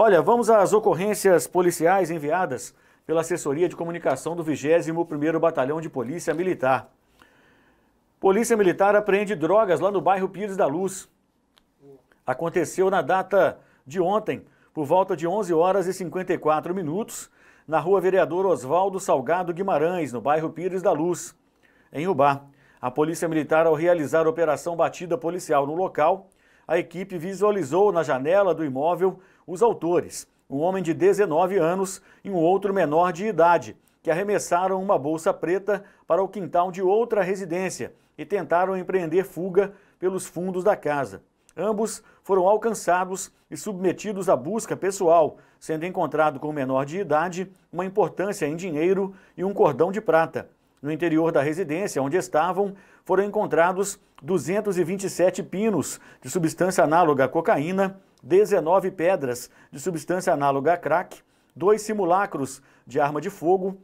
Olha, vamos às ocorrências policiais enviadas pela assessoria de comunicação do 21º Batalhão de Polícia Militar. Polícia Militar apreende drogas lá no bairro Pires da Luz. Aconteceu na data de ontem, por volta de 11 horas e 54 minutos, na rua Vereador Oswaldo Salgado Guimarães, no bairro Pires da Luz, em Ubá. A Polícia Militar, ao realizar a operação batida policial no local, a equipe visualizou na janela do imóvel os autores, um homem de 19 anos e um outro menor de idade, que arremessaram uma bolsa preta para o quintal de outra residência e tentaram empreender fuga pelos fundos da casa. Ambos foram alcançados e submetidos à busca pessoal, sendo encontrado com o menor de idade, uma importância em dinheiro e um cordão de prata. No interior da residência onde estavam, foram encontrados 227 pinos de substância análoga à cocaína 19 pedras de substância análoga a crack, dois simulacros de arma de fogo,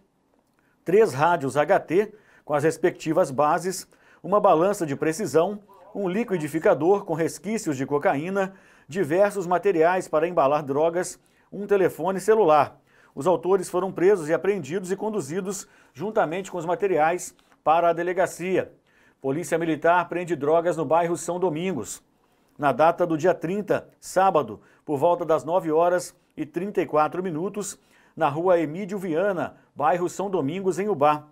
três rádios HT com as respectivas bases, uma balança de precisão, um liquidificador com resquícios de cocaína, diversos materiais para embalar drogas, um telefone celular. Os autores foram presos e apreendidos e conduzidos juntamente com os materiais para a delegacia. Polícia Militar prende drogas no bairro São Domingos na data do dia 30, sábado, por volta das 9 horas e 34 minutos, na rua Emídio Viana, bairro São Domingos, em Ubá.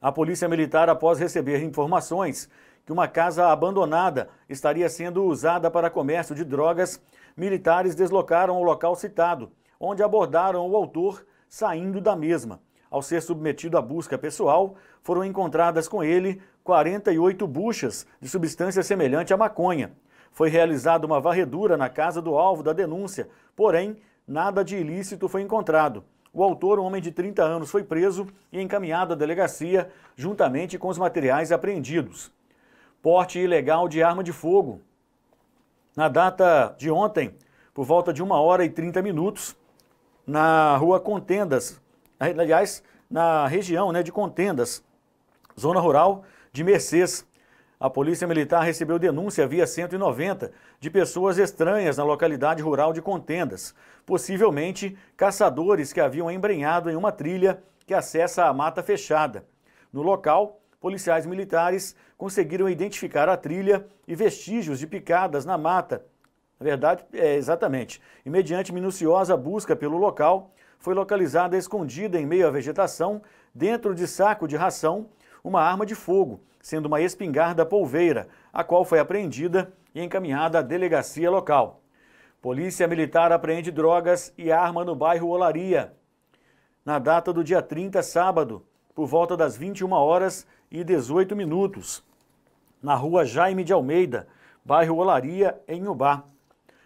A Polícia Militar, após receber informações que uma casa abandonada estaria sendo usada para comércio de drogas, militares deslocaram ao local citado, onde abordaram o autor saindo da mesma. Ao ser submetido à busca pessoal, foram encontradas com ele 48 buchas de substância semelhante à maconha, foi realizada uma varredura na casa do alvo da denúncia, porém, nada de ilícito foi encontrado. O autor, um homem de 30 anos, foi preso e encaminhado à delegacia, juntamente com os materiais apreendidos. Porte ilegal de arma de fogo. Na data de ontem, por volta de 1 hora e 30 minutos, na rua Contendas, aliás, na região né, de Contendas, zona rural de Mercês, a Polícia Militar recebeu denúncia via 190 de pessoas estranhas na localidade rural de Contendas, possivelmente caçadores que haviam embrenhado em uma trilha que acessa a mata fechada. No local, policiais militares conseguiram identificar a trilha e vestígios de picadas na mata. Na verdade, é exatamente. E mediante minuciosa busca pelo local, foi localizada escondida em meio à vegetação, dentro de saco de ração, uma arma de fogo sendo uma espingarda polveira, a qual foi apreendida e encaminhada à delegacia local. Polícia Militar apreende drogas e arma no bairro Olaria. Na data do dia 30, sábado, por volta das 21 horas e 18 minutos, na rua Jaime de Almeida, bairro Olaria, em Ubá.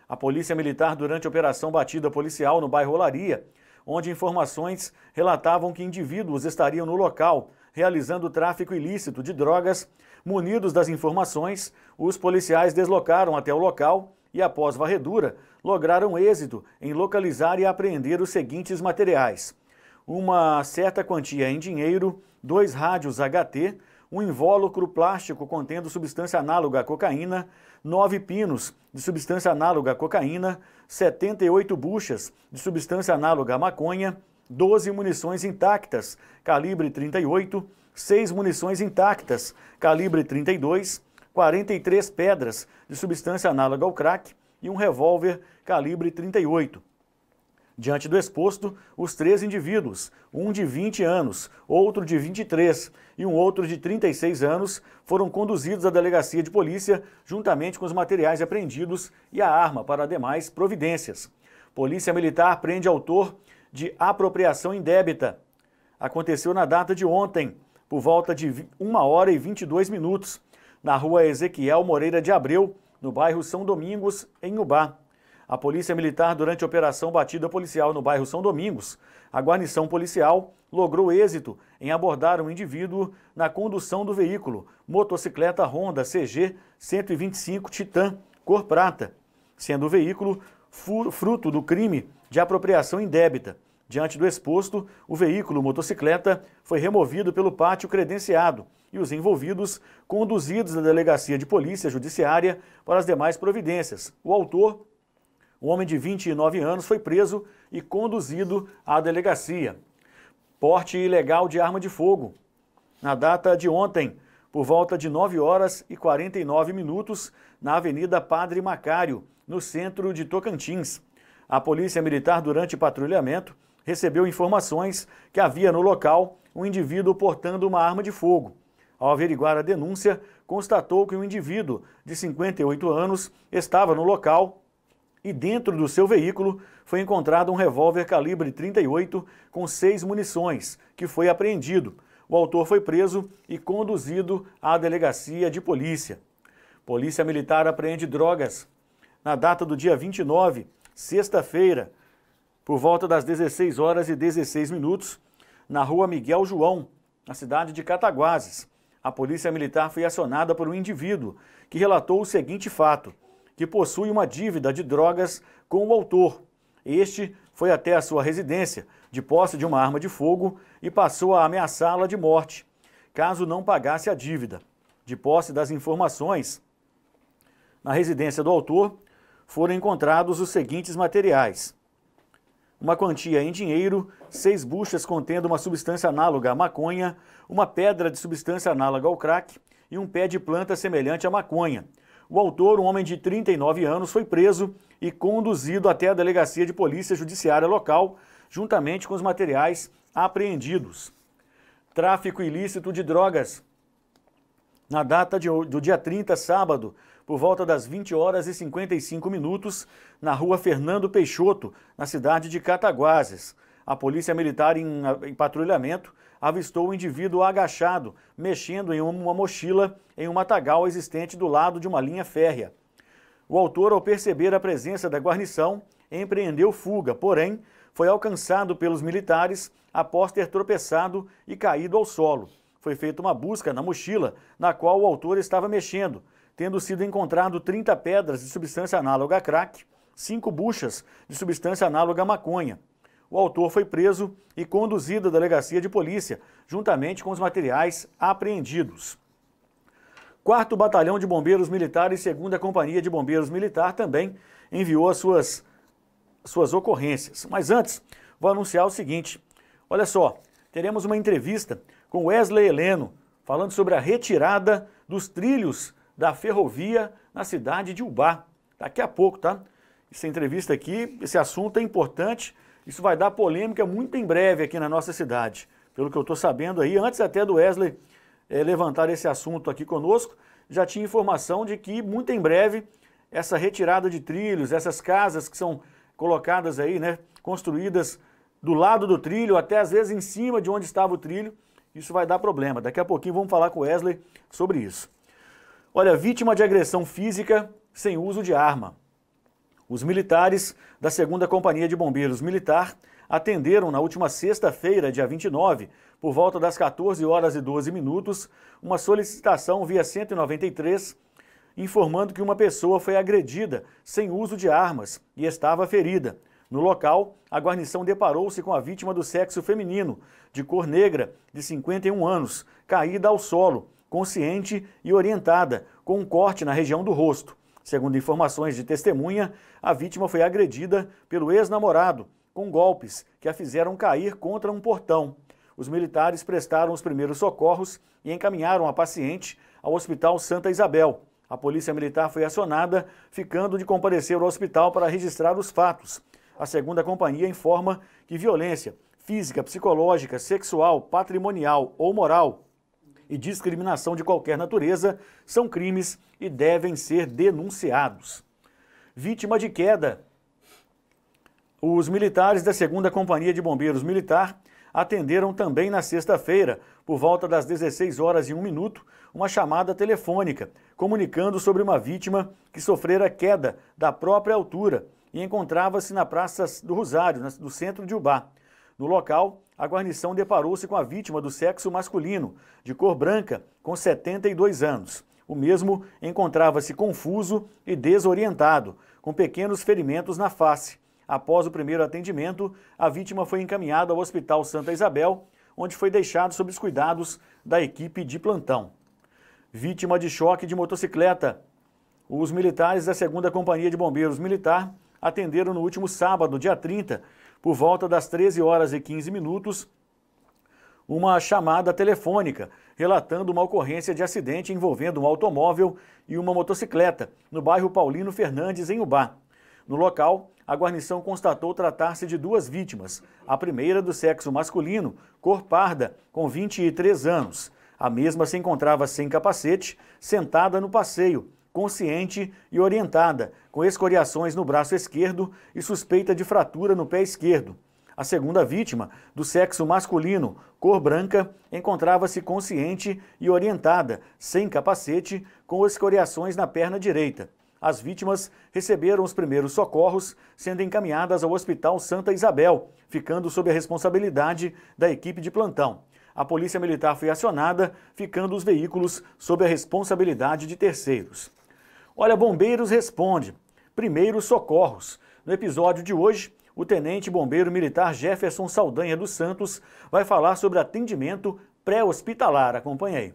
A Polícia Militar, durante a operação batida policial no bairro Olaria, onde informações relatavam que indivíduos estariam no local realizando tráfico ilícito de drogas. Munidos das informações, os policiais deslocaram até o local e, após varredura, lograram êxito em localizar e apreender os seguintes materiais: uma certa quantia em dinheiro, dois rádios HT, um invólucro plástico contendo substância análoga à cocaína, nove pinos de substância análoga à cocaína, 78 buchas de substância análoga à maconha, 12 munições intactas, calibre 38, 6 munições intactas, calibre 32, 43 pedras de substância análoga ao crack e um revólver calibre 38. Diante do exposto, os três indivíduos, um de 20 anos, outro de 23 e um outro de 36 anos, foram conduzidos à delegacia de polícia juntamente com os materiais apreendidos e a arma para demais providências. Polícia Militar prende autor de apropriação indébita. Aconteceu na data de ontem, por volta de 1 hora e 22 minutos, na rua Ezequiel Moreira de Abreu, no bairro São Domingos, em Ubá. A Polícia Militar, durante a operação batida policial no bairro São Domingos, a guarnição policial logrou êxito em abordar um indivíduo na condução do veículo, motocicleta Honda CG 125 Titan, cor prata, sendo o veículo fruto do crime de apropriação indébita. Diante do exposto, o veículo motocicleta foi removido pelo pátio credenciado e os envolvidos conduzidos à delegacia de polícia judiciária para as demais providências. O autor, um homem de 29 anos, foi preso e conduzido à delegacia. Porte ilegal de arma de fogo. Na data de ontem, por volta de 9 horas e 49 minutos na Avenida Padre Macário, no centro de Tocantins. A Polícia Militar, durante patrulhamento, recebeu informações que havia no local um indivíduo portando uma arma de fogo. Ao averiguar a denúncia, constatou que um indivíduo de 58 anos estava no local e dentro do seu veículo foi encontrado um revólver calibre 38 com seis munições, que foi apreendido. O autor foi preso e conduzido à delegacia de polícia. Polícia Militar apreende drogas. Na data do dia 29, sexta-feira, por volta das 16 horas e 16 minutos, na rua Miguel João, na cidade de Cataguases, a Polícia Militar foi acionada por um indivíduo que relatou o seguinte fato: que possui uma dívida de drogas com o autor. Este foi até a sua residência de posse de uma arma de fogo e passou a ameaçá-la de morte, caso não pagasse a dívida. De posse das informações, na residência do autor foram encontrados os seguintes materiais: uma quantia em dinheiro, seis buchas contendo uma substância análoga à maconha, uma pedra de substância análoga ao crack e um pé de planta semelhante à maconha. O autor, um homem de 39 anos, foi preso e conduzido até a delegacia de polícia judiciária local, juntamente com os materiais apreendidos. Tráfico ilícito de drogas. Na data de, do dia 30, sábado, por volta das 20 horas e 55 minutos, na rua Fernando Peixoto, na cidade de Cataguases. A polícia militar em, em patrulhamento avistou o indivíduo agachado, mexendo em uma mochila em um matagal existente do lado de uma linha férrea. O autor, ao perceber a presença da guarnição, empreendeu fuga, porém, foi alcançado pelos militares após ter tropeçado e caído ao solo. Foi feita uma busca na mochila na qual o autor estava mexendo, tendo sido encontrado 30 pedras de substância análoga a crack, cinco buchas de substância análoga a maconha. O autor foi preso e conduzido à delegacia de polícia, juntamente com os materiais apreendidos. 4 Batalhão de Bombeiros Militares e 2 Companhia de Bombeiros Militar também enviou as suas suas ocorrências. Mas antes, vou anunciar o seguinte: olha só, teremos uma entrevista com Wesley Heleno, falando sobre a retirada dos trilhos da ferrovia na cidade de Ubá. Daqui a pouco, tá? Essa entrevista aqui, esse assunto é importante. Isso vai dar polêmica muito em breve aqui na nossa cidade. Pelo que eu estou sabendo aí, antes até do Wesley é, levantar esse assunto aqui conosco, já tinha informação de que muito em breve essa retirada de trilhos, essas casas que são colocadas aí, né, construídas do lado do trilho, até às vezes em cima de onde estava o trilho, isso vai dar problema. Daqui a pouquinho vamos falar com o Wesley sobre isso. Olha, vítima de agressão física sem uso de arma. Os militares da 2 Companhia de Bombeiros Militar atenderam na última sexta-feira, dia 29, por volta das 14 horas e 12 minutos, uma solicitação via 193 informando que uma pessoa foi agredida sem uso de armas e estava ferida. No local, a guarnição deparou-se com a vítima do sexo feminino, de cor negra, de 51 anos, caída ao solo, consciente e orientada, com um corte na região do rosto. Segundo informações de testemunha, a vítima foi agredida pelo ex-namorado, com golpes que a fizeram cair contra um portão. Os militares prestaram os primeiros socorros e encaminharam a paciente ao Hospital Santa Isabel. A polícia militar foi acionada, ficando de comparecer ao hospital para registrar os fatos. A segunda companhia informa que violência física, psicológica, sexual, patrimonial ou moral e discriminação de qualquer natureza são crimes e devem ser denunciados. Vítima de queda. Os militares da 2 Companhia de Bombeiros Militar atenderam também na sexta-feira, por volta das 16 horas e 1 minuto, uma chamada telefônica comunicando sobre uma vítima que sofrera queda da própria altura e encontrava-se na Praça do Rosário, no centro de Ubá. No local, a guarnição deparou-se com a vítima do sexo masculino, de cor branca, com 72 anos. O mesmo encontrava-se confuso e desorientado, com pequenos ferimentos na face. Após o primeiro atendimento, a vítima foi encaminhada ao Hospital Santa Isabel, onde foi deixado sob os cuidados da equipe de plantão vítima de choque de motocicleta. Os militares da 2 Companhia de Bombeiros Militar atenderam no último sábado, dia 30, por volta das 13 horas e 15 minutos, uma chamada telefônica relatando uma ocorrência de acidente envolvendo um automóvel e uma motocicleta no bairro Paulino Fernandes, em Ubá. No local, a guarnição constatou tratar-se de duas vítimas, a primeira do sexo masculino, cor parda, com 23 anos, a mesma se encontrava sem capacete, sentada no passeio, consciente e orientada, com escoriações no braço esquerdo e suspeita de fratura no pé esquerdo. A segunda vítima, do sexo masculino, cor branca, encontrava-se consciente e orientada, sem capacete, com escoriações na perna direita. As vítimas receberam os primeiros socorros, sendo encaminhadas ao Hospital Santa Isabel, ficando sob a responsabilidade da equipe de plantão a Polícia Militar foi acionada, ficando os veículos sob a responsabilidade de terceiros. Olha, Bombeiros responde. Primeiros socorros. No episódio de hoje, o Tenente Bombeiro Militar Jefferson Saldanha dos Santos vai falar sobre atendimento pré-hospitalar. Acompanhe aí.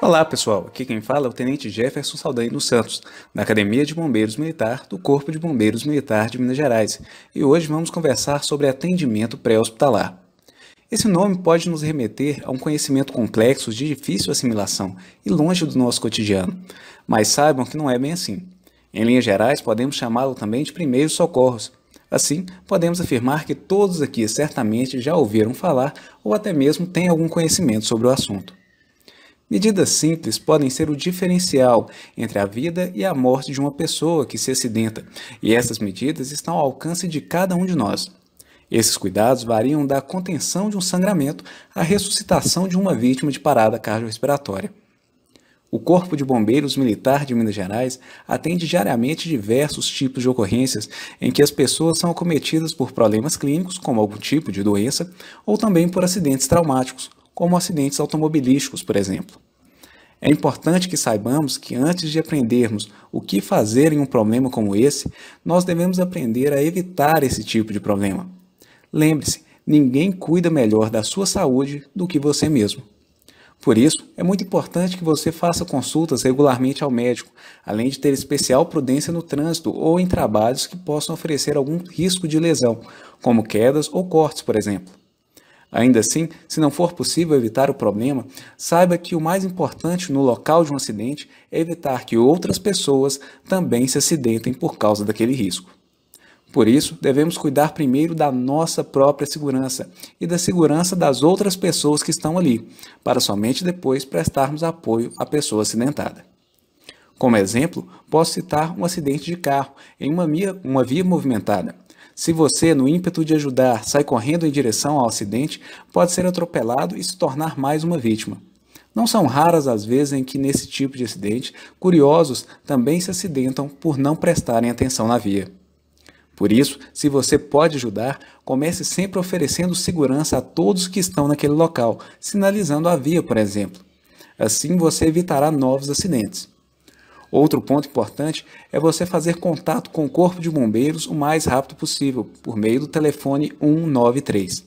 Olá pessoal, aqui quem fala é o Tenente Jefferson Saldanha dos Santos, da Academia de Bombeiros Militar do Corpo de Bombeiros Militar de Minas Gerais, e hoje vamos conversar sobre atendimento pré-hospitalar. Esse nome pode nos remeter a um conhecimento complexo de difícil assimilação e longe do nosso cotidiano, mas saibam que não é bem assim. Em linhas gerais, podemos chamá-lo também de primeiros socorros. Assim, podemos afirmar que todos aqui certamente já ouviram falar ou até mesmo têm algum conhecimento sobre o assunto. Medidas simples podem ser o diferencial entre a vida e a morte de uma pessoa que se acidenta, e essas medidas estão ao alcance de cada um de nós. Esses cuidados variam da contenção de um sangramento à ressuscitação de uma vítima de parada cardiorrespiratória. O Corpo de Bombeiros Militar de Minas Gerais atende diariamente diversos tipos de ocorrências em que as pessoas são acometidas por problemas clínicos, como algum tipo de doença, ou também por acidentes traumáticos, como acidentes automobilísticos, por exemplo. É importante que saibamos que antes de aprendermos o que fazer em um problema como esse, nós devemos aprender a evitar esse tipo de problema. Lembre-se, ninguém cuida melhor da sua saúde do que você mesmo. Por isso, é muito importante que você faça consultas regularmente ao médico, além de ter especial prudência no trânsito ou em trabalhos que possam oferecer algum risco de lesão, como quedas ou cortes, por exemplo. Ainda assim, se não for possível evitar o problema, saiba que o mais importante no local de um acidente é evitar que outras pessoas também se acidentem por causa daquele risco. Por isso, devemos cuidar primeiro da nossa própria segurança e da segurança das outras pessoas que estão ali, para somente depois prestarmos apoio à pessoa acidentada. Como exemplo, posso citar um acidente de carro em uma via, uma via movimentada. Se você, no ímpeto de ajudar, sai correndo em direção ao acidente, pode ser atropelado e se tornar mais uma vítima. Não são raras as vezes em que, nesse tipo de acidente, curiosos também se acidentam por não prestarem atenção na via. Por isso, se você pode ajudar, comece sempre oferecendo segurança a todos que estão naquele local, sinalizando a via, por exemplo. Assim você evitará novos acidentes. Outro ponto importante é você fazer contato com o Corpo de Bombeiros o mais rápido possível, por meio do telefone 193.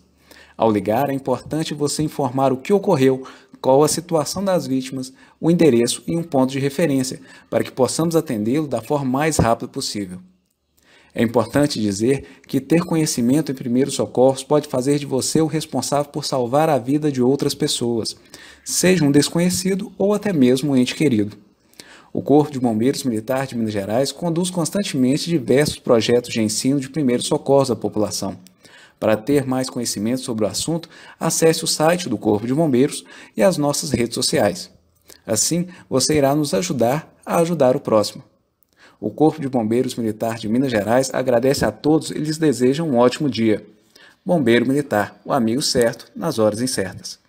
Ao ligar, é importante você informar o que ocorreu, qual a situação das vítimas, o endereço e um ponto de referência, para que possamos atendê-lo da forma mais rápida possível. É importante dizer que ter conhecimento em primeiros socorros pode fazer de você o responsável por salvar a vida de outras pessoas, seja um desconhecido ou até mesmo um ente querido. O Corpo de Bombeiros Militar de Minas Gerais conduz constantemente diversos projetos de ensino de primeiros socorros à população. Para ter mais conhecimento sobre o assunto, acesse o site do Corpo de Bombeiros e as nossas redes sociais. Assim, você irá nos ajudar a ajudar o próximo. O Corpo de Bombeiros Militar de Minas Gerais agradece a todos e lhes deseja um ótimo dia. Bombeiro Militar, o amigo certo nas horas incertas.